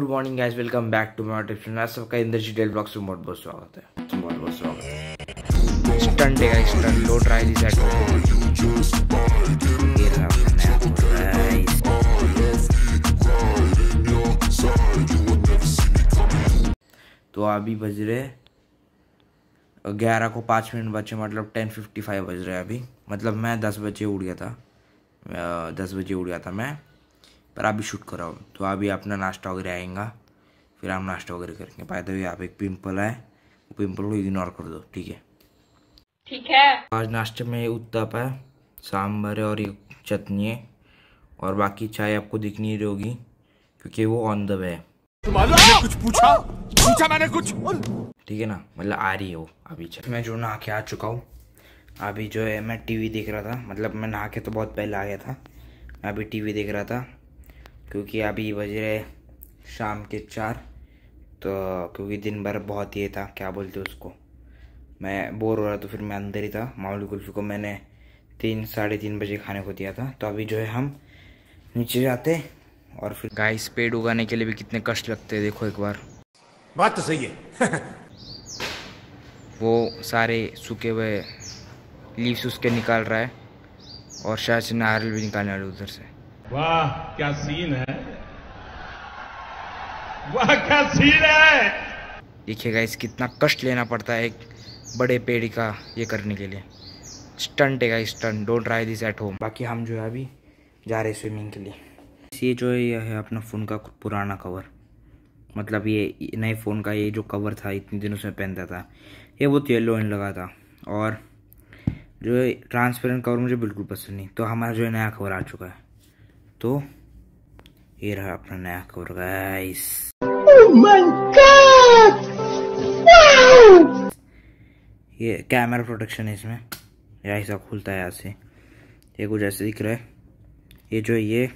good morning guys welcome back to my channel आज सबका इंद्र जी del blogs में बहुत बहुत स्वागत है बहुत बहुत स्वागत है स्टंट डे गाइस स्टंट लो ट्राई दिस एट ये था तो अभी बज रहे ग्यारह को पाँच मिनट बचे मतलब टेन फिफ्टी फाइव बज रहे अभी मतलब मैं दस बजे उठ गया था दस बजे उठ गया था मैं पर अभी शूट कराओ तो अभी अपना नाश्ता वगैरह आएगा फिर आप नाश्ता वगैरह करेंगे पाए तो यहाँ आप एक पिंपल है वो पिंपल को इग्नोर कर दो ठीक है ठीक है आज नाश्ते में उत्तप है सांभर है और ये चटनी है और बाकी चाय आपको दिख नहीं रही होगी क्योंकि वो ऑन द वे है कुछ पूछा पूछा मैंने कुछ ठीक है ना मतलब आ रही है वो अभी मैं जो नहा के आ चुका हूँ अभी जो है मैं टीवी देख रहा था मतलब मैं नहा के तो बहुत पहले आ गया था मैं अभी टीवी देख रहा था क्योंकि अभी बज रहे शाम के चार तो क्योंकि दिन भर बहुत ये था क्या बोलते उसको मैं बोर हो रहा तो फिर मैं अंदर ही था मामूली कुल्फी को मैंने तीन साढ़े तीन बजे खाने को दिया था तो अभी जो है हम नीचे जाते और फिर गाय पेड़ उगाने के लिए भी कितने कष्ट लगते हैं देखो एक बार बात तो सही है वो सारे सूखे हुए लीव्स उसके निकाल रहा है और शायद नारियल भी निकालने वाले उधर से वाह क्या सीन है वाह क्या सीन है देखिए गाइस कितना कष्ट लेना पड़ता है एक बड़े पेड़ का ये करने के लिए स्टंट है guys stunt don't try this at home बाकी हम जो है अभी जा रहे स्विमिंग के लिए ये जो है ये है अपना फ़ोन का पुराना कवर मतलब ये नए फ़ोन का ये जो कवर था इतने दिनों से पहनता था ये बहुत येलो एंड लगा था और जो ट्रांसपेरेंट कवर मुझे बिल्कुल पसंद नहीं तो हमारा जो है नया कवर आ चुका है तो ये रहा अपना नया कवर गाइस oh ये कैमरा प्रोटेक्शन है इसमें यह हिस्सा खुलता है यहाँ से ये कुछ ऐसे दिख रहा है ये जो ये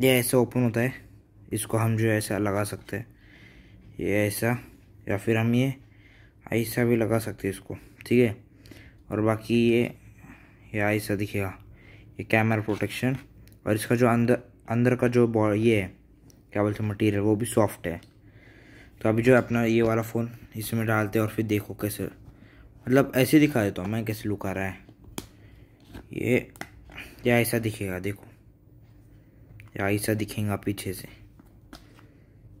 ये ऐसे ओपन होता है इसको हम जो ऐसा लगा सकते हैं ये ऐसा या फिर हम ये ऐसा भी लगा सकते हैं इसको ठीक है और बाकी ये ये ऐसा दिखेगा ये कैमरा प्रोटेक्शन और इसका जो अंदर अंदर का जो ये है क्या बोलते हैं मटीरियल वो भी सॉफ्ट है तो अभी जो अपना ये वाला फ़ोन इसमें डालते हैं और फिर देखो कैसे मतलब ऐसे दिखा देता हूँ मैं कैसे लुक आ रहा है ये या ऐसा दिखेगा देखो या ऐसा दिखेगा पीछे से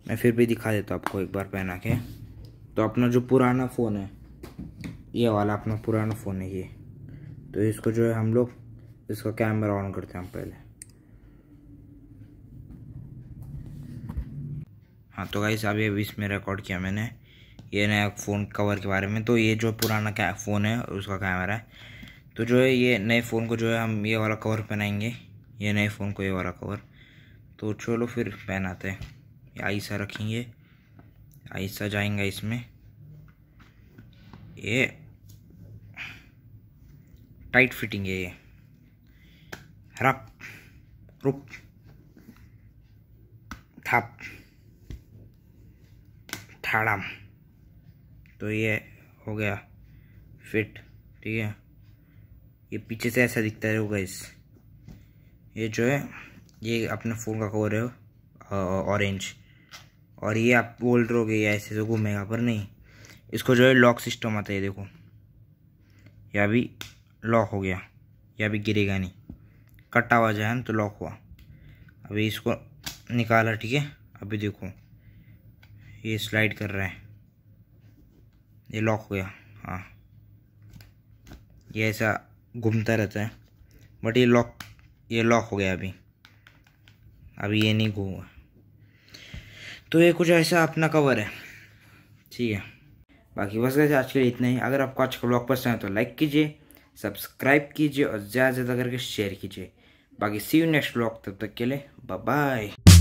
मैं फिर भी दिखा देता हूँ आपको एक बार पहना के तो अपना जो पुराना फ़ोन है ये वाला अपना पुराना फ़ोन है ये तो इसको जो है हम लोग इसका कैमरा ऑन करते हैं हम पहले हाँ तो गाइस अभी अभी इसमें रिकॉर्ड किया मैंने ये नया फ़ोन कवर के बारे में तो ये जो पुराना क्या फ़ोन है उसका कैमरा है तो जो है ये नए फ़ोन को जो है हम ये वाला कवर पहनाएंगे ये नए फ़ोन को ये वाला कवर तो चलो फिर पहनाते हैं आईसा रखेंगे आईसा जाएंगा इसमें ये टाइट फिटिंग है ये รับรุบ थाप थाड़म तो ये हो गया फिट ठीक है ये पीछे से ऐसा दिखता है गाइस ये जो है ये अपने फ़ोन का कवर है ऑरेंज और ये आप बोल रहोगे ये ऐसे तो घूमेगा पर नहीं इसको जो है लॉक सिस्टम आता है देखो यह भी लॉक हो गया यह भी गिरेगा नहीं कटा हुआ जाए तो लॉक हुआ अभी इसको निकाला ठीक है अभी देखो ये स्लाइड कर रहा है ये लॉक हो गया हाँ ये ऐसा घूमता रहता है बट ये लॉक ये लॉक हो गया अभी अभी ये नहीं घूमा तो ये कुछ ऐसा अपना कवर है ठीक है बाकी बस वैसे आज के लिए इतना ही अगर आपको आज का ब्लॉग पसंद है तो लाइक कीजिए सब्सक्राइब कीजिए और ज़्यादा से ज़्यादा करके शेयर कीजिए बाकी सी यू नेक्स्ट ब्लॉग तब तक के लिए बाय